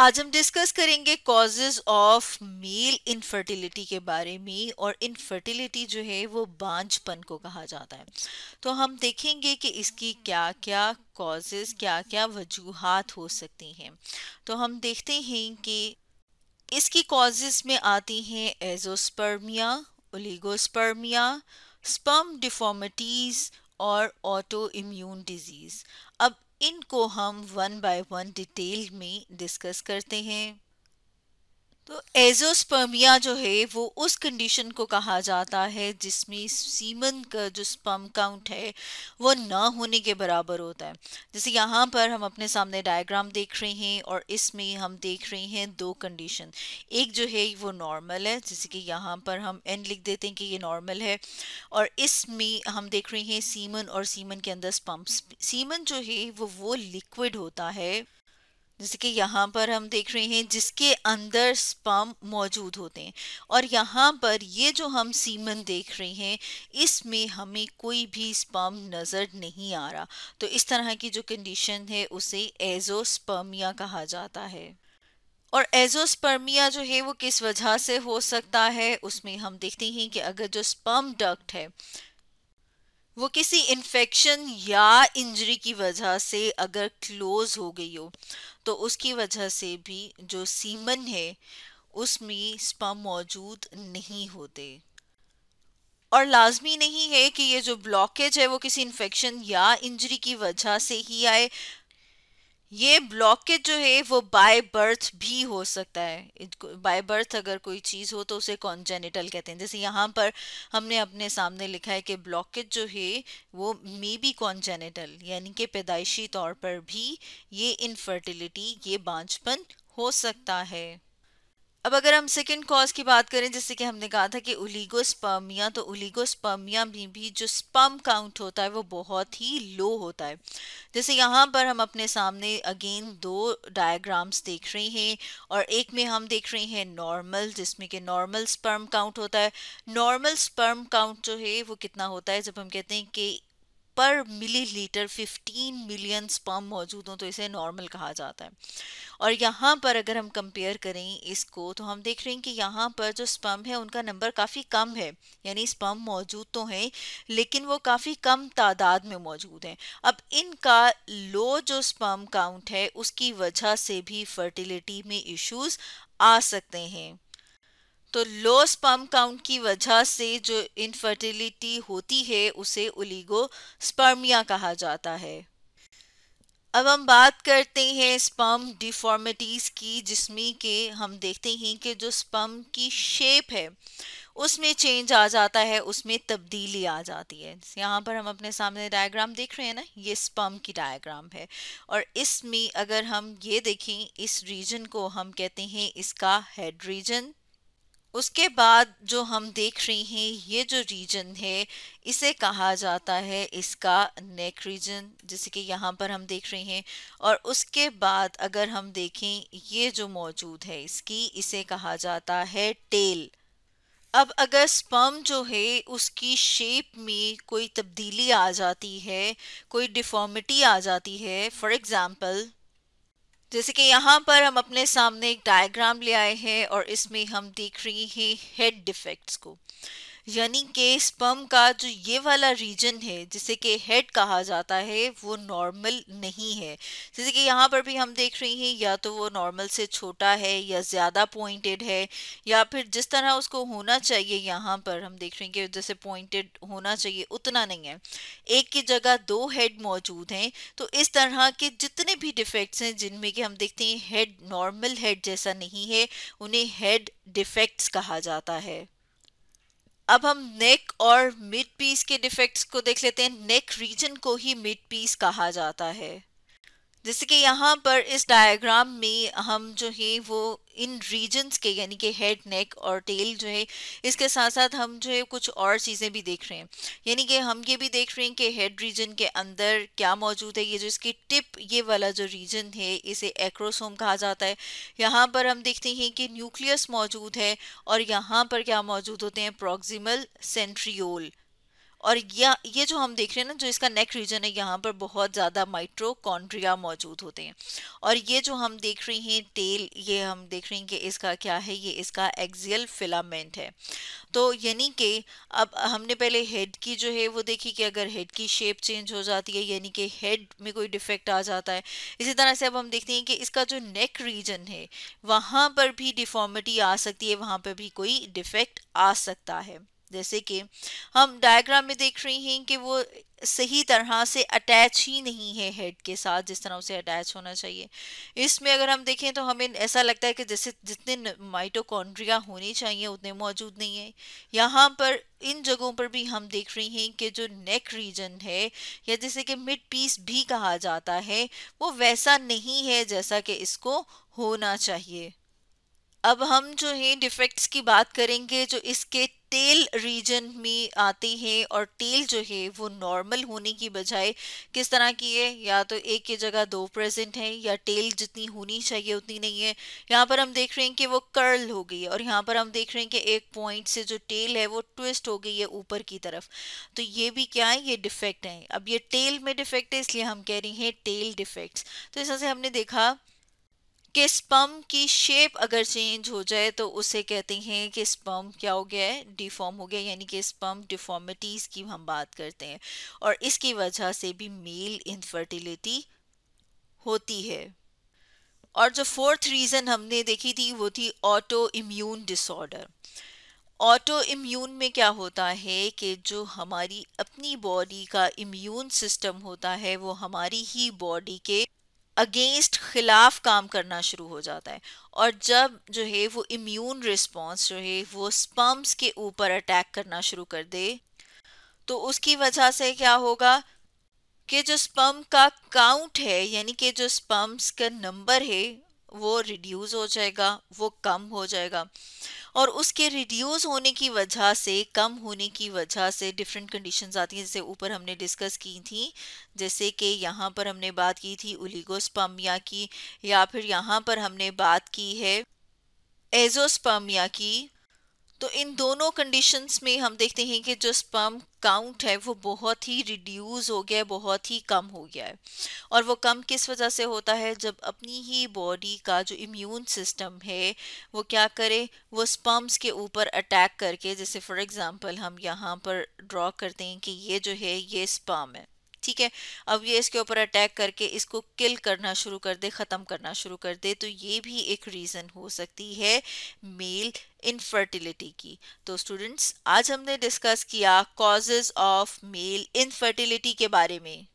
आज हम डिस्कस करेंगे कॉजेज ऑफ मेल इनफर्टिलिटी के बारे में और इनफर्टिलिटी जो है वो बांझपन को कहा जाता है तो हम देखेंगे कि इसकी क्या क्या कॉजेज क्या क्या वजूहत हो सकती हैं तो हम देखते हैं कि इसकी कॉजेज में आती हैं एजोस्पर्मिया ओलिगोस्पर्मिया स्पर्म डिफॉर्मिटीज़ और ऑटो इम्यून डिजीज़ अब इनको हम वन बाय वन डिटेल में डिस्कस करते हैं तो एजोस्पर्मिया जो है वो उस कंडीशन को कहा जाता है जिसमें सीमन का जो स्पर्म काउंट है वो ना होने के बराबर होता है जैसे यहाँ पर हम अपने सामने डायग्राम देख रहे हैं और इसमें हम देख रहे हैं दो कंडीशन एक जो है वो नॉर्मल है जैसे कि यहाँ पर हम एन लिख देते हैं कि ये नॉर्मल है और इसमें हम देख रहे हैं सीमन और सीमन के अंदर स्पम्प सीमन जो है वो वो लिक्विड होता है जैसे कि यहाँ पर हम देख रहे हैं जिसके अंदर स्पम मौजूद होते हैं और यहाँ पर ये जो हम सीमन देख रहे हैं इसमें हमें कोई भी स्पम नज़र नहीं आ रहा तो इस तरह की जो कंडीशन है उसे एजोस्पर्मिया कहा जाता है और एजोस्पर्मिया जो है वो किस वजह से हो सकता है उसमें हम देखते हैं कि अगर जो स्पर्म डक्ट है वो किसी इन्फेक्शन या इंजरी की वजह से अगर क्लोज हो गई हो तो उसकी वजह से भी जो सीमन है उसमें स्पम मौजूद नहीं होते और लाजमी नहीं है कि ये जो ब्लॉकेज है वो किसी इन्फेक्शन या इंजरी की वजह से ही आए ये ब्लॉकेज जो है वो बाय बर्थ भी हो सकता है बाय बर्थ अगर कोई चीज़ हो तो उसे कॉन्जेनिटल कहते हैं जैसे यहाँ पर हमने अपने सामने लिखा है कि ब्लॉकेज जो है वो मे बी कॉन्जेनिटल यानी कि पैदाइशी तौर पर भी ये इनफर्टिलिटी ये बांझपन हो सकता है अब अगर हम सेकेंड कॉज की बात करें जैसे कि हमने कहा था कि उलीगोस्पर्मिया तो उलीगोस्पर्मिया में भी, भी जो स्पर्म काउंट होता है वो बहुत ही लो होता है जैसे यहाँ पर हम अपने सामने अगेन दो डायग्राम्स देख रहे हैं और एक में हम देख रहे हैं नॉर्मल जिसमें कि नॉर्मल स्पर्म काउंट होता है नॉर्मल स्पर्म काउंट जो है वो कितना होता है जब हम कहते हैं कि पर मिलीलीटर 15 मिलियन स्पर्म मौजूद हों तो इसे नॉर्मल कहा जाता है और यहाँ पर अगर हम कंपेयर करें इसको तो हम देख रहे हैं कि यहाँ पर जो स्पर्म है उनका नंबर काफ़ी कम है यानी स्पर्म मौजूद तो हैं लेकिन वो काफ़ी कम तादाद में मौजूद हैं अब इनका लो जो स्पर्म काउंट है उसकी वजह से भी फर्टिलिटी में इश्यूज आ सकते हैं तो लो स्पर्म काउंट की वजह से जो इनफर्टिलिटी होती है उसे ओलिगो स्पर्मिया कहा जाता है अब हम बात करते हैं स्पम डिफॉर्मिटीज़ की जिसमें के हम देखते हैं कि जो स्पम की शेप है उसमें चेंज आ जाता है उसमें तब्दीली आ जाती है यहाँ पर हम अपने सामने डायग्राम देख रहे हैं ना ये स्पम की डायग्राम है और इसमें अगर हम ये देखें इस रीजन को हम कहते हैं इसका हेड रीजन उसके बाद जो हम देख रहे हैं ये जो रीजन है इसे कहा जाता है इसका नेक रीजन जैसे कि यहाँ पर हम देख रहे हैं और उसके बाद अगर हम देखें ये जो मौजूद है इसकी इसे कहा जाता है टेल अब अगर स्पर्म जो है उसकी शेप में कोई तब्दीली आ जाती है कोई डिफॉर्मिटी आ जाती है फॉर एग्ज़ाम्पल जैसे कि यहाँ पर हम अपने सामने एक डायग्राम ले आए हैं और इसमें हम देख रहे हैं हेड डिफेक्ट्स को यानी कि स्पम का जो ये वाला रीजन है जिसे कि हेड कहा जाता है वो नॉर्मल नहीं है जैसे कि यहाँ पर भी हम देख रहे हैं या तो वो नॉर्मल से छोटा है या ज़्यादा पॉइंटेड है या फिर जिस तरह उसको होना चाहिए यहाँ पर हम देख रहे हैं कि जैसे पॉइंटेड होना चाहिए उतना नहीं है एक की जगह दो हेड मौजूद हैं तो इस तरह के जितने भी डिफेक्ट्स हैं जिनमें कि हम देखते हैं हेड नॉर्मल हेड जैसा नहीं है उन्हें हेड डिफेक्ट्स कहा जाता है अब हम नेक और मिड पीस के डिफेक्ट्स को देख लेते हैं नेक रीजन को ही मिड पीस कहा जाता है जैसे कि यहाँ पर इस डायग्राम में हम जो है वो इन रीजन्स के यानी कि हेड नेक और टेल जो है इसके साथ साथ हम जो है कुछ और चीज़ें भी देख रहे हैं यानी कि हम ये भी देख रहे हैं कि हेड रीजन के अंदर क्या मौजूद है ये जो इसकी टिप ये वाला जो रीजन है इसे एक्रोसोम कहा जाता है यहाँ पर हम देखते हैं कि न्यूक्लियस मौजूद है और यहाँ पर क्या मौजूद होते हैं प्रोक्सिमल सेंट्रियोल और यह ये जो हम देख रहे हैं ना जो इसका नेक रीजन है यहाँ पर बहुत ज़्यादा माइट्रोकॉन्ड्रिया मौजूद होते हैं और ये जो हम देख रहे हैं टेल ये हम देख रहे हैं कि इसका क्या है ये इसका एक्जियल फिलामेंट है तो यानी कि अब हमने पहले हेड की जो है वो देखी कि अगर हेड की शेप चेंज हो जाती है यानी कि हेड में कोई डिफेक्ट आ जाता है इसी तरह से अब हम देखते हैं कि इसका जो नेक रीजन है वहाँ पर भी डिफॉर्मिटी आ सकती है वहाँ पर भी कोई डिफेक्ट आ सकता है जैसे कि हम डायग्राम में देख रहे हैं कि वो सही तरह से अटैच ही नहीं है हेड के साथ जिस तरह उसे अटैच होना चाहिए इसमें अगर हम देखें तो हमें ऐसा लगता है कि जैसे जितने माइटोकॉन्ड्रिया होने चाहिए उतने मौजूद नहीं है यहाँ पर इन जगहों पर भी हम देख रहे हैं कि जो नेक रीजन है या जैसे कि मिड पीस भी कहा जाता है वो वैसा नहीं है जैसा कि इसको होना चाहिए अब हम जो है डिफेक्ट्स की बात करेंगे जो इसके टेल रीजन में आते हैं और टेल जो है वो नॉर्मल होने की बजाय किस तरह की है या तो एक की जगह दो प्रेजेंट है या टेल जितनी होनी चाहिए उतनी नहीं है यहाँ पर हम देख रहे हैं कि वो कर्ल हो गई है और यहाँ पर हम देख रहे हैं कि एक पॉइंट से जो टेल है वो ट्विस्ट हो गई है ऊपर की तरफ तो ये भी क्या है ये डिफेक्ट है अब ये टेल में डिफेक्ट है इसलिए हम कह रहे हैं टेल डिफेक्ट्स तो इस तरह से हमने देखा कि स्पम की शेप अगर चेंज हो जाए तो उसे कहते हैं कि स्पम क्या हो गया है डिफॉर्म हो गया यानी कि स्पम डिफॉर्मिटीज़ की हम बात करते हैं और इसकी वजह से भी मेल इनफर्टिलिटी होती है और जो फोर्थ रीज़न हमने देखी थी वो थी auto immune disorder auto immune में क्या होता है कि जो हमारी अपनी बॉडी का इम्यून सिस्टम होता है वो हमारी ही बॉडी के अगेंस्ट खिलाफ काम करना शुरू हो जाता है और जब जो है वो इम्यून रिस्पॉन्स जो है वो स्पम्स के ऊपर अटैक करना शुरू कर दे तो उसकी वजह से क्या होगा कि जो स्पम का काउंट है यानी कि जो स्पम्स का नंबर है वो रिड्यूस हो जाएगा वो कम हो जाएगा और उसके रिड्यूस होने की वजह से कम होने की वजह से डिफरेंट कंडीशंस आती हैं जैसे ऊपर हमने डिस्कस की थी जैसे कि यहाँ पर हमने बात की थी उलिगोस्पमिया की या फिर यहाँ पर हमने बात की है एजोस्पमिया की तो इन दोनों कंडीशंस में हम देखते हैं कि जो स्पर्म काउंट है वो बहुत ही रिड्यूस हो गया है बहुत ही कम हो गया है और वो कम किस वजह से होता है जब अपनी ही बॉडी का जो इम्यून सिस्टम है वो क्या करे वो स्पर्म्स के ऊपर अटैक करके जैसे फॉर एग्जांपल हम यहाँ पर ड्रॉ करते हैं कि ये जो है ये स्पर्म है ठीक है अब ये इसके ऊपर अटैक करके इसको किल करना शुरू कर दे ख़त्म करना शुरू कर दे तो ये भी एक रीज़न हो सकती है मेल इनफर्टिलिटी की तो स्टूडेंट्स आज हमने डिस्कस किया कॉजेज ऑफ मेल इनफर्टिलिटी के बारे में